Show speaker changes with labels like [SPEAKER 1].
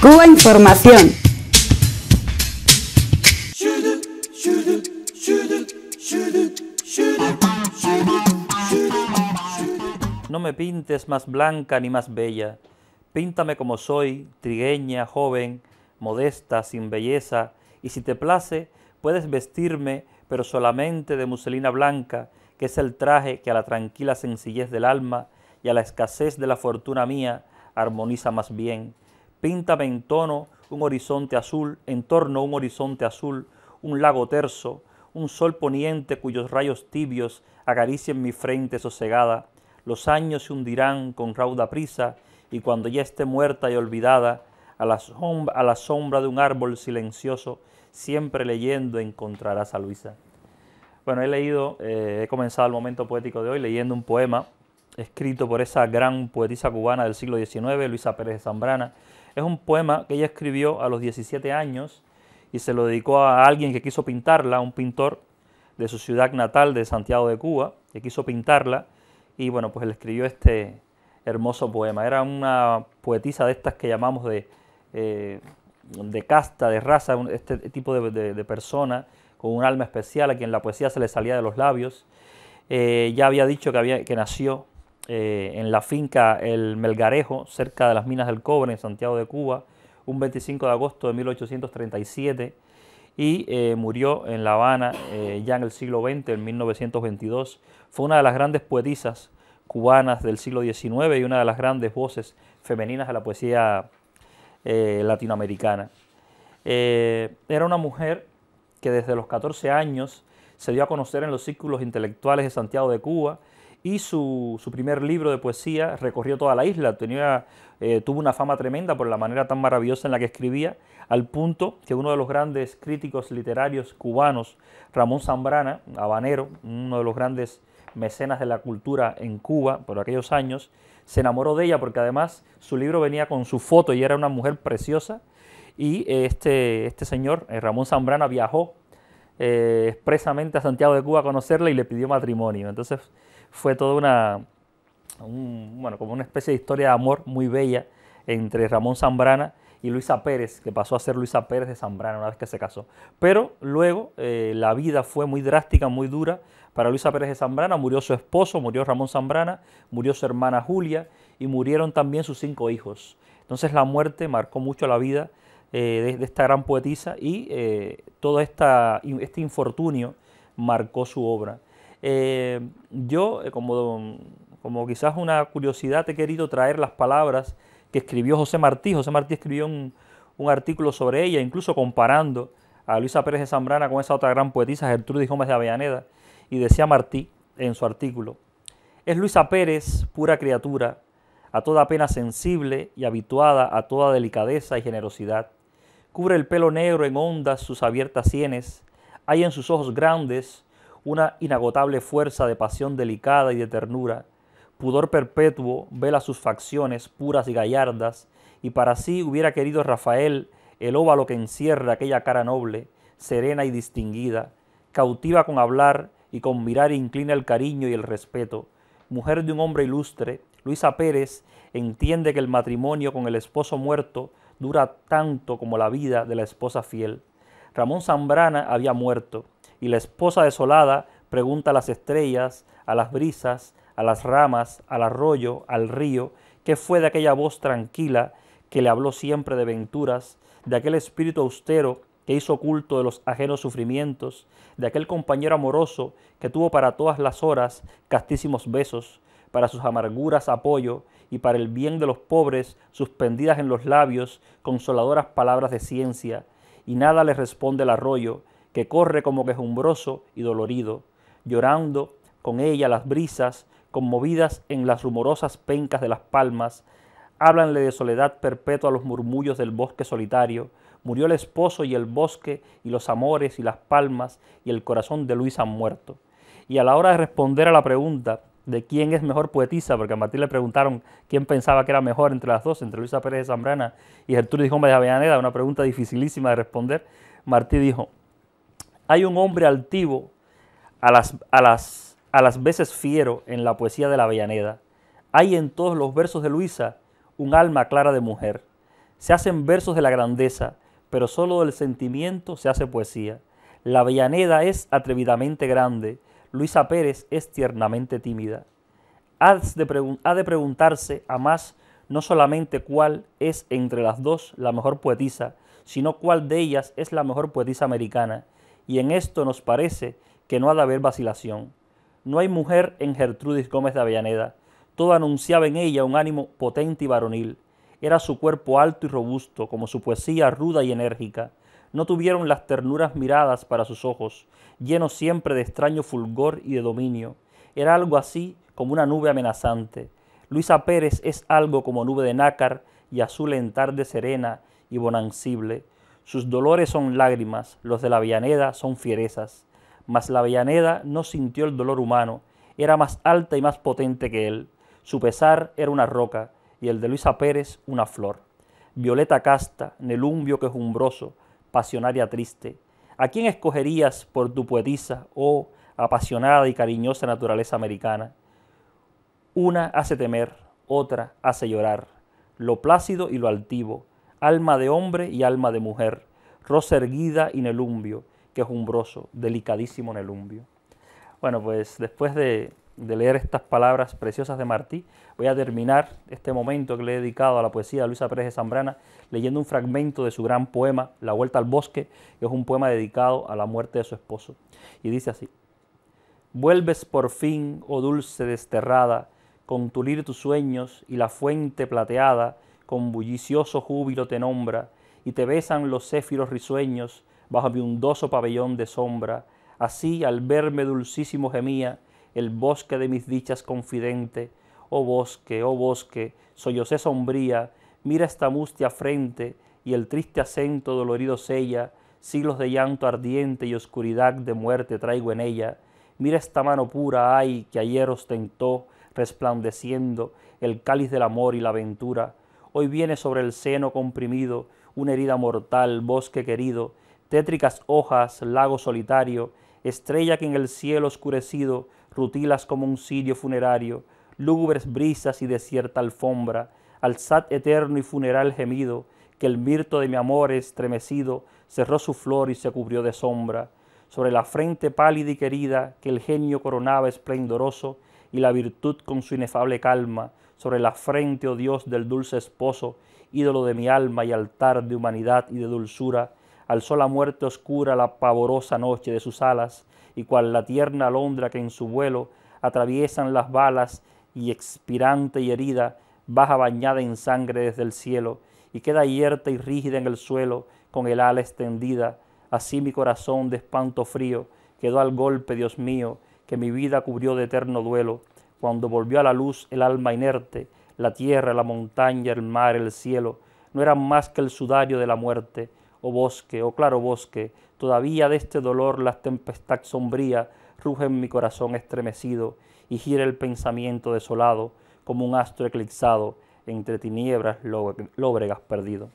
[SPEAKER 1] Cuba Información. No me pintes más blanca ni más bella, píntame como soy, trigueña, joven, modesta, sin belleza, y si te place, puedes vestirme, pero solamente de muselina blanca, que es el traje que a la tranquila sencillez del alma y a la escasez de la fortuna mía armoniza más bien Píntame en tono un horizonte azul, en torno a un horizonte azul, un lago terso, un sol poniente cuyos rayos tibios acaricien mi frente sosegada. Los años se hundirán con rauda prisa y cuando ya esté muerta y olvidada, a la, sombra, a la sombra de un árbol silencioso, siempre leyendo encontrarás a Luisa. Bueno, he leído, eh, he comenzado el momento poético de hoy leyendo un poema escrito por esa gran poetisa cubana del siglo XIX, Luisa Pérez de Zambrana, es un poema que ella escribió a los 17 años y se lo dedicó a alguien que quiso pintarla, un pintor de su ciudad natal de Santiago de Cuba, que quiso pintarla y bueno, pues él escribió este hermoso poema. Era una poetisa de estas que llamamos de, eh, de casta, de raza, este tipo de, persona con un alma especial a quien la poesía se le salía de los labios. Eh, ya había dicho que, había, que nació eh, en la finca El Melgarejo, cerca de las minas del cobre en Santiago de Cuba, un 25 de agosto de 1837 y eh, murió en La Habana eh, ya en el siglo XX, en 1922. Fue una de las grandes poetisas cubanas del siglo XIX y una de las grandes voces femeninas de la poesía latinoamericana. era una mujer que desde los 14 años se dio a conocer en los círculos intelectuales de Santiago de Cuba y su, primer libro de poesía recorrió toda la isla. Tenía, eh, tuvo una fama tremenda por la manera tan maravillosa en la que escribía, al punto que uno de los grandes críticos literarios cubanos, Ramón Zambrana, habanero, uno de los grandes mecenas de la cultura en Cuba por aquellos años, se enamoró de ella porque además su libro venía con su foto y era una mujer preciosa. Y eh, este, este señor, eh, Ramón Zambrana, viajó expresamente a Santiago de Cuba a conocerla y le pidió matrimonio. Entonces fue toda una, como una especie de historia de amor muy bella entre Ramón Zambrana y Luisa Pérez, que pasó a ser Luisa Pérez de Zambrana una vez que se casó. Pero luego eh, la vida fue muy drástica, muy dura para Luisa Pérez de Zambrana. Murió su esposo, murió Ramón Zambrana, murió su hermana Julia y murieron también sus cinco hijos. Entonces la muerte marcó mucho la vida eh, de, esta gran poetisa y eh, todo este infortunio marcó su obra. Eh, yo, eh, como, como quizás una curiosidad, he querido traer las palabras que escribió José Martí. José Martí escribió un, artículo sobre ella, incluso comparando a Luisa Pérez de Zambrana con esa otra gran poetisa, Gertrudis Gómez de Avellaneda, y decía Martí en su artículo, es Luisa Pérez, pura criatura, a toda pena sensible y habituada a toda delicadeza y generosidad. Cubre el pelo negro en ondas sus abiertas sienes, hay en sus ojos grandes una inagotable fuerza de pasión delicada y de ternura. Pudor perpetuo vela sus facciones puras y gallardas, y para sí hubiera querido Rafael el óvalo que encierra aquella cara noble, serena y distinguida, cautiva con hablar y con mirar inclina el cariño y el respeto. Mujer de un hombre ilustre, Luisa Pérez entiende que el matrimonio con el esposo muerto dura tanto como la vida de la esposa fiel. Ramón Zambrana había muerto. Y la esposa desolada pregunta a las estrellas, a las brisas, a las ramas, al arroyo, al río, qué fue de aquella voz tranquila que le habló siempre de venturas, de aquel espíritu austero que hizo culto de los ajenos sufrimientos, de aquel compañero amoroso que tuvo para todas las horas castísimos besos, para sus amarguras apoyo y para el bien de los pobres suspendidas en los labios consoladoras palabras de ciencia, y nada le responde el arroyo, que corre como quejumbroso y dolorido, llorando con ella las brisas, conmovidas en las rumorosas pencas de las palmas, háblanle de soledad perpetua a los murmullos del bosque solitario, murió el esposo y el bosque y los amores y las palmas y el corazón de Luis han muerto. Y a la hora de responder a la pregunta de quién es mejor poetisa, porque a Martín le preguntaron quién pensaba que era mejor entre las dos, entre Luisa Pérez de Zambrana y Gertrudis Gómez de Avellaneda, una pregunta dificilísima de responder, Martí dijo, hay un hombre altivo, a las, veces fiero en la poesía de la Avellaneda. Hay en todos los versos de Luisa un alma clara de mujer. Se hacen versos de la grandeza, pero solo del sentimiento se hace poesía. La Avellaneda es atrevidamente grande, Luisa Pérez es tiernamente tímida. ha de preguntarse a más no solamente cuál es entre las dos la mejor poetisa, sino cuál de ellas es la mejor poetisa americana y en esto nos parece que no ha de haber vacilación. No hay mujer en Gertrudis Gómez de Avellaneda. Todo anunciaba en ella un ánimo potente y varonil. Era su cuerpo alto y robusto, como su poesía ruda y enérgica. No tuvieron las ternuras miradas para sus ojos, llenos siempre de extraño fulgor y de dominio. Era algo así como una nube amenazante. Luisa Pérez es algo como nube de nácar y azul en tarde serena y bonancible sus dolores son lágrimas, los de la villaneda son fierezas. Mas la Avellaneda no sintió el dolor humano, era más alta y más potente que él. Su pesar era una roca y el de Luisa Pérez una flor. Violeta casta, nelumbio quejumbroso, pasionaria triste. ¿A quién escogerías por tu poetisa, oh apasionada y cariñosa naturaleza americana? Una hace temer, otra hace llorar, lo plácido y lo altivo, alma de hombre y alma de mujer, rosa erguida y nelumbio, que es umbroso, delicadísimo nelumbio. Bueno, pues después de, leer estas palabras preciosas de Martí, voy a terminar este momento que le he dedicado a la poesía de Luisa Pérez de Zambrana leyendo un fragmento de su gran poema, La Vuelta al Bosque, que es un poema dedicado a la muerte de su esposo. Y dice así, Vuelves por fin, oh dulce desterrada, con tu tus sueños y la fuente plateada con bullicioso júbilo te nombra, y te besan los céfiros risueños bajo mi hundoso pabellón de sombra. Así al verme dulcísimo gemía el bosque de mis dichas confidente. Oh bosque, oh bosque, sollocé sombría, mira esta mustia frente y el triste acento dolorido sella, siglos de llanto ardiente y oscuridad de muerte traigo en ella. Mira esta mano pura, ay, que ayer ostentó, resplandeciendo, el cáliz del amor y la ventura. Hoy viene sobre el seno comprimido una herida mortal, bosque querido, tétricas hojas, lago solitario, estrella que en el cielo oscurecido rutilas como un cirio funerario, lúgubres brisas y desierta alfombra, alzad eterno y funeral gemido, que el mirto de mi amor estremecido cerró su flor y se cubrió de sombra. Sobre la frente pálida y querida que el genio coronaba esplendoroso y la virtud con su inefable calma, sobre la frente, oh Dios, del dulce esposo, ídolo de mi alma y altar de humanidad y de dulzura, alzó la muerte oscura la pavorosa noche de sus alas, y cual la tierna alondra que en su vuelo atraviesan las balas y expirante y herida, baja bañada en sangre desde el cielo, y queda hierta y rígida en el suelo, con el ala extendida. Así mi corazón de espanto frío quedó al golpe, Dios mío, que mi vida cubrió de eterno duelo cuando volvió a la luz el alma inerte, la tierra, la montaña, el mar, el cielo, no eran más que el sudario de la muerte, o oh bosque, o oh claro bosque, todavía de este dolor la tempestad sombría en mi corazón estremecido y gira el pensamiento desolado como un astro eclipsado entre tinieblas lóbregas perdido.